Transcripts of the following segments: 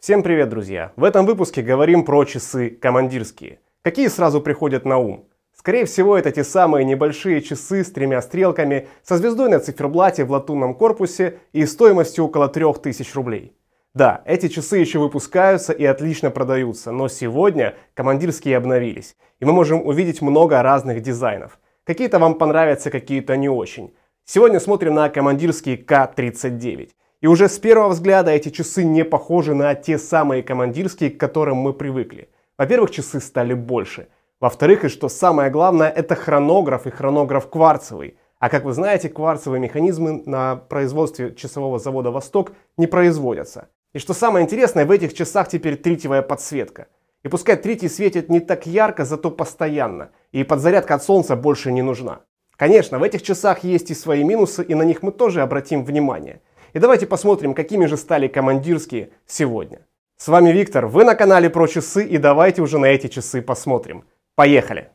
Всем привет, друзья! В этом выпуске говорим про часы командирские. Какие сразу приходят на ум? Скорее всего, это те самые небольшие часы с тремя стрелками, со звездой на циферблате в латунном корпусе и стоимостью около 3000 рублей. Да, эти часы еще выпускаются и отлично продаются, но сегодня командирские обновились, и мы можем увидеть много разных дизайнов. Какие-то вам понравятся, какие-то не очень. Сегодня смотрим на командирские К-39. И уже с первого взгляда эти часы не похожи на те самые командирские, к которым мы привыкли. Во-первых, часы стали больше. Во-вторых, и что самое главное, это хронограф и хронограф кварцевый. А как вы знаете, кварцевые механизмы на производстве часового завода «Восток» не производятся. И что самое интересное, в этих часах теперь тритиевая подсветка. И пускай третий светит не так ярко, зато постоянно. И подзарядка от солнца больше не нужна. Конечно, в этих часах есть и свои минусы, и на них мы тоже обратим внимание – и давайте посмотрим, какими же стали командирские сегодня. С вами Виктор, вы на канале про часы и давайте уже на эти часы посмотрим. Поехали!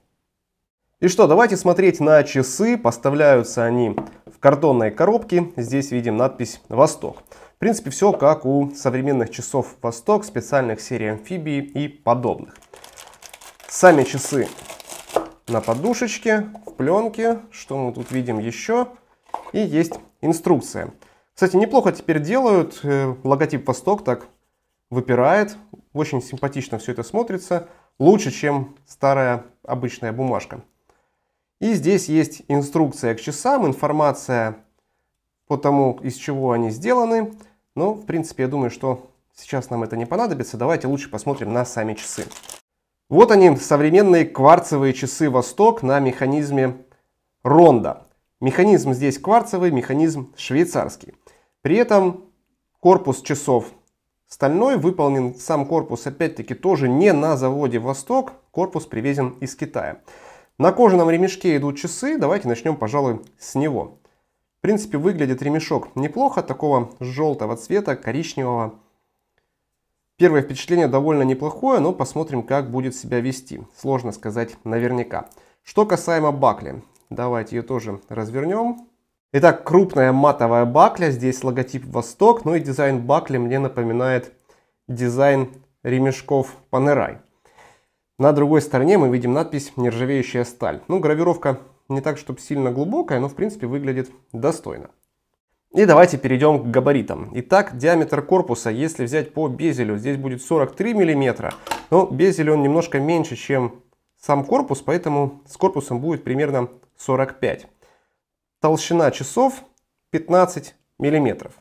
И что, давайте смотреть на часы. Поставляются они в картонной коробке. Здесь видим надпись «Восток». В принципе, все как у современных часов «Восток», специальных серий амфибии и подобных. Сами часы на подушечке, в пленке. Что мы тут видим еще? И есть инструкция. Кстати, неплохо теперь делают. Э, логотип Восток так выпирает. Очень симпатично все это смотрится. Лучше, чем старая обычная бумажка. И здесь есть инструкция к часам, информация по тому, из чего они сделаны. Но, ну, в принципе, я думаю, что сейчас нам это не понадобится. Давайте лучше посмотрим на сами часы. Вот они, современные кварцевые часы «Восток» на механизме ронда. Механизм здесь кварцевый, механизм швейцарский. При этом корпус часов стальной, выполнен сам корпус опять-таки тоже не на заводе «Восток», корпус привезен из Китая. На кожаном ремешке идут часы, давайте начнем, пожалуй, с него. В принципе, выглядит ремешок неплохо, такого желтого цвета, коричневого. Первое впечатление довольно неплохое, но посмотрим, как будет себя вести. Сложно сказать наверняка. Что касаемо бакли. Давайте ее тоже развернем. Итак, крупная матовая бакля. Здесь логотип Восток. Ну и дизайн бакли мне напоминает дизайн ремешков Panerai. На другой стороне мы видим надпись «Нержавеющая сталь». Ну, гравировка не так, чтобы сильно глубокая, но в принципе выглядит достойно. И давайте перейдем к габаритам. Итак, диаметр корпуса, если взять по безелю, здесь будет 43 мм. Но безель он немножко меньше, чем сам корпус, поэтому с корпусом будет примерно 45. Толщина часов 15 мм.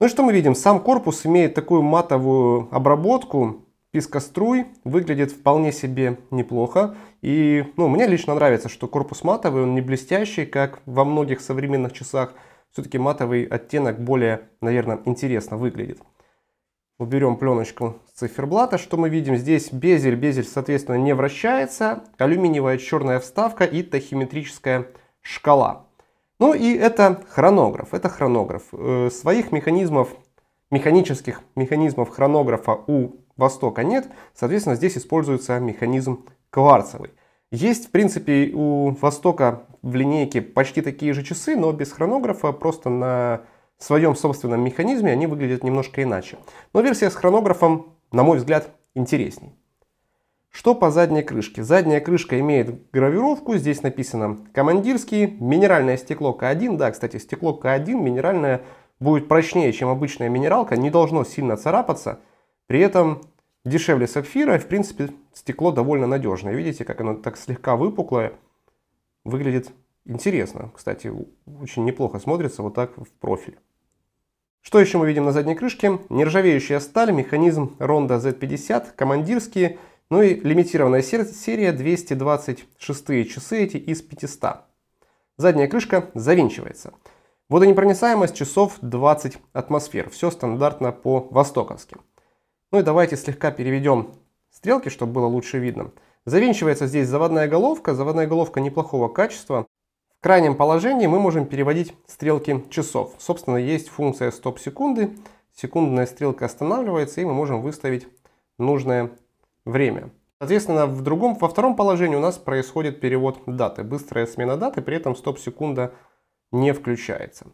Ну и что мы видим? Сам корпус имеет такую матовую обработку, пискоструй выглядит вполне себе неплохо. И ну, мне лично нравится, что корпус матовый, он не блестящий, как во многих современных часах. Все-таки матовый оттенок более, наверное, интересно выглядит. Уберем пленочку циферблата. Что мы видим? Здесь безель. Безель, соответственно, не вращается. Алюминиевая черная вставка и тахиметрическая шкала. Ну и это хронограф. Это хронограф. Э, своих механизмов, механических механизмов хронографа у Востока нет. Соответственно, здесь используется механизм кварцевый. Есть, в принципе, у Востока в линейке почти такие же часы, но без хронографа, просто на в своем собственном механизме они выглядят немножко иначе. Но версия с хронографом, на мой взгляд, интересней. Что по задней крышке? Задняя крышка имеет гравировку, здесь написано командирский, минеральное стекло К1, да, кстати, стекло К1 минеральное будет прочнее, чем обычная минералка, не должно сильно царапаться, при этом дешевле сапфира, в принципе, стекло довольно надежное. Видите, как оно так слегка выпуклое, выглядит интересно, кстати, очень неплохо смотрится вот так в профиль. Что еще мы видим на задней крышке? Нержавеющая сталь, механизм Ронда Z50, командирские, ну и лимитированная серия 226 часы эти из 500. Задняя крышка завинчивается. Водонепроницаемость часов 20 атмосфер. Все стандартно по востоковски. Ну и давайте слегка переведем стрелки, чтобы было лучше видно. Завинчивается здесь заводная головка. Заводная головка неплохого качества. В крайнем положении мы можем переводить стрелки часов. Собственно, есть функция стоп секунды. Секундная стрелка останавливается, и мы можем выставить нужное время. Соответственно, в другом, во втором положении у нас происходит перевод даты. Быстрая смена даты, при этом стоп секунда не включается.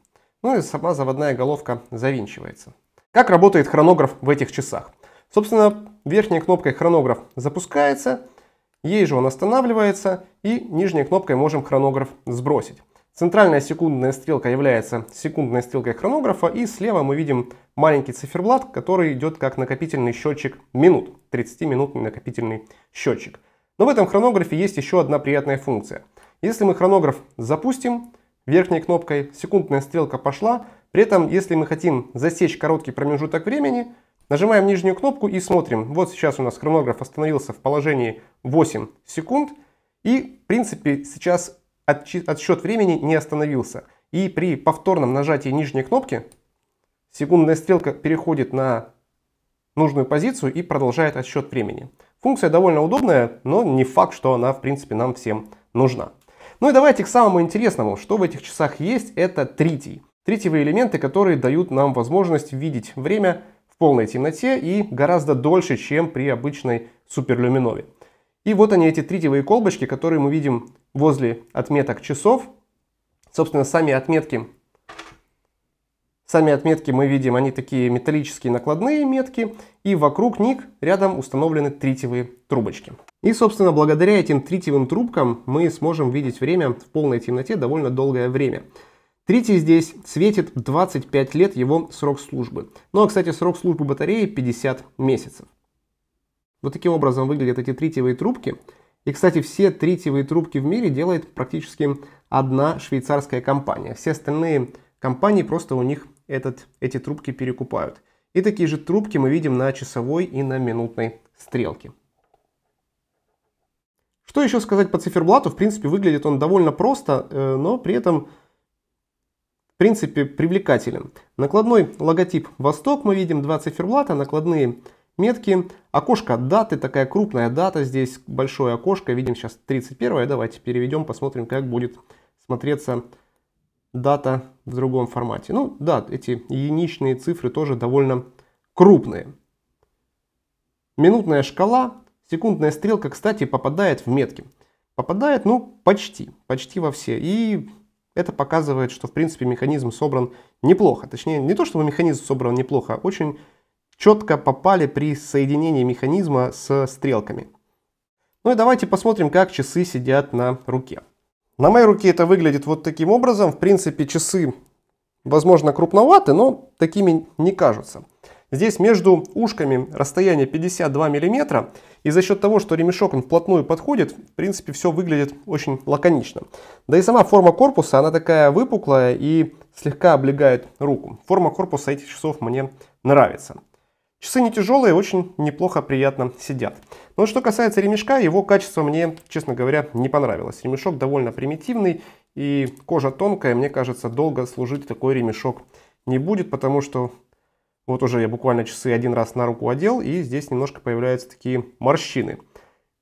Ну и сама заводная головка завинчивается. Как работает хронограф в этих часах? Собственно, верхней кнопкой хронограф запускается – Ей же он останавливается, и нижней кнопкой можем хронограф сбросить. Центральная секундная стрелка является секундной стрелкой хронографа, и слева мы видим маленький циферблат, который идет как накопительный счетчик минут, 30-минутный накопительный счетчик. Но в этом хронографе есть еще одна приятная функция. Если мы хронограф запустим верхней кнопкой, секундная стрелка пошла, при этом, если мы хотим засечь короткий промежуток времени, Нажимаем нижнюю кнопку и смотрим. Вот сейчас у нас хронограф остановился в положении 8 секунд. И, в принципе, сейчас отсчет времени не остановился. И при повторном нажатии нижней кнопки секундная стрелка переходит на нужную позицию и продолжает отсчет времени. Функция довольно удобная, но не факт, что она, в принципе, нам всем нужна. Ну и давайте к самому интересному, что в этих часах есть, это третий Тритиевые элементы, которые дают нам возможность видеть время в полной темноте и гораздо дольше, чем при обычной суперлюминове. И вот они, эти тритиевые колбочки, которые мы видим возле отметок часов. Собственно, сами отметки, сами отметки мы видим, они такие металлические накладные метки, и вокруг них рядом установлены тритиевые трубочки. И, собственно, благодаря этим тритиевым трубкам мы сможем видеть время в полной темноте довольно долгое время. Третий здесь светит 25 лет его срок службы. Ну а, кстати, срок службы батареи 50 месяцев. Вот таким образом выглядят эти тритиевые трубки. И, кстати, все тритиевые трубки в мире делает практически одна швейцарская компания. Все остальные компании просто у них этот, эти трубки перекупают. И такие же трубки мы видим на часовой и на минутной стрелке. Что еще сказать по циферблату? В принципе, выглядит он довольно просто, э, но при этом в принципе привлекателен. Накладной логотип «Восток» мы видим, два циферблата, накладные метки, окошко даты, такая крупная дата, здесь большое окошко, видим сейчас 31, давайте переведем, посмотрим, как будет смотреться дата в другом формате. Ну да, эти единичные цифры тоже довольно крупные. Минутная шкала, секундная стрелка, кстати, попадает в метки. Попадает, ну, почти, почти во все. И это показывает, что в принципе механизм собран неплохо. Точнее, не то чтобы механизм собран неплохо, а очень четко попали при соединении механизма с стрелками. Ну и давайте посмотрим, как часы сидят на руке. На моей руке это выглядит вот таким образом. В принципе, часы, возможно, крупноваты, но такими не кажутся. Здесь между ушками расстояние 52 мм, и за счет того, что ремешок он вплотную подходит, в принципе, все выглядит очень лаконично. Да и сама форма корпуса, она такая выпуклая и слегка облегает руку. Форма корпуса этих часов мне нравится. Часы не тяжелые, очень неплохо, приятно сидят. Но что касается ремешка, его качество мне, честно говоря, не понравилось. Ремешок довольно примитивный и кожа тонкая. Мне кажется, долго служить такой ремешок не будет, потому что вот уже я буквально часы один раз на руку одел, и здесь немножко появляются такие морщины.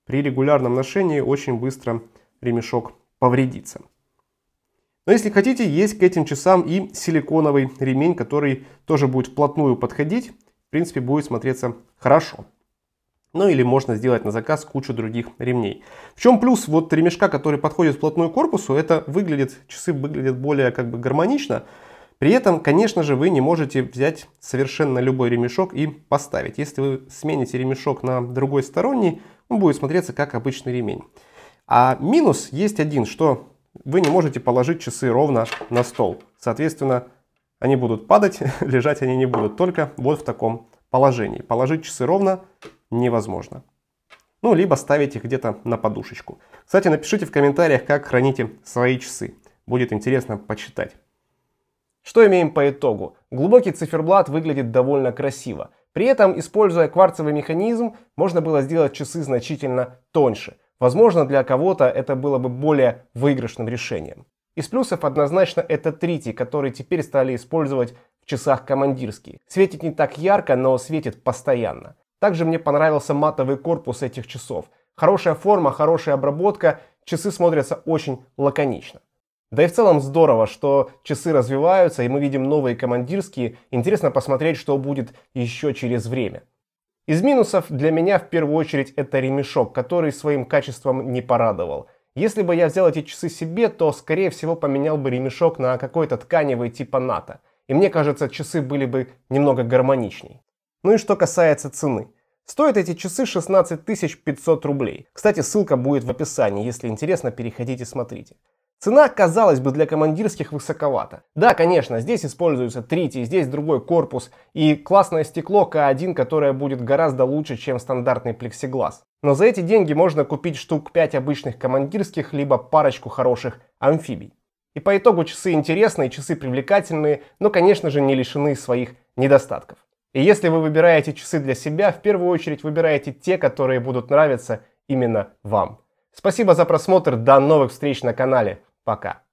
При регулярном ношении очень быстро ремешок повредится. Но если хотите, есть к этим часам и силиконовый ремень, который тоже будет вплотную подходить. В принципе, будет смотреться хорошо. Ну или можно сделать на заказ кучу других ремней. В чем плюс вот ремешка, который подходит вплотную к корпусу, это выглядит, часы выглядят более как бы гармонично. При этом, конечно же, вы не можете взять совершенно любой ремешок и поставить. Если вы смените ремешок на другой сторонний, он будет смотреться как обычный ремень. А минус есть один, что вы не можете положить часы ровно на стол. Соответственно, они будут падать, лежать они не будут, только вот в таком положении. Положить часы ровно невозможно. Ну, либо ставить их где-то на подушечку. Кстати, напишите в комментариях, как храните свои часы. Будет интересно почитать. Что имеем по итогу? Глубокий циферблат выглядит довольно красиво. При этом, используя кварцевый механизм, можно было сделать часы значительно тоньше. Возможно, для кого-то это было бы более выигрышным решением. Из плюсов однозначно это трити, который теперь стали использовать в часах командирские. Светит не так ярко, но светит постоянно. Также мне понравился матовый корпус этих часов. Хорошая форма, хорошая обработка, часы смотрятся очень лаконично. Да и в целом здорово, что часы развиваются, и мы видим новые командирские. Интересно посмотреть, что будет еще через время. Из минусов для меня в первую очередь это ремешок, который своим качеством не порадовал. Если бы я взял эти часы себе, то скорее всего поменял бы ремешок на какой-то тканевый типа НАТО. И мне кажется, часы были бы немного гармоничней. Ну и что касается цены. Стоят эти часы 16 500 рублей. Кстати, ссылка будет в описании, если интересно, переходите, смотрите. Цена, казалось бы, для командирских высоковата. Да, конечно, здесь используется третий, здесь другой корпус и классное стекло К1, которое будет гораздо лучше, чем стандартный плексиглаз. Но за эти деньги можно купить штук 5 обычных командирских, либо парочку хороших амфибий. И по итогу часы интересные, часы привлекательные, но, конечно же, не лишены своих недостатков. И если вы выбираете часы для себя, в первую очередь выбираете те, которые будут нравиться именно вам. Спасибо за просмотр, до новых встреч на канале. Пока.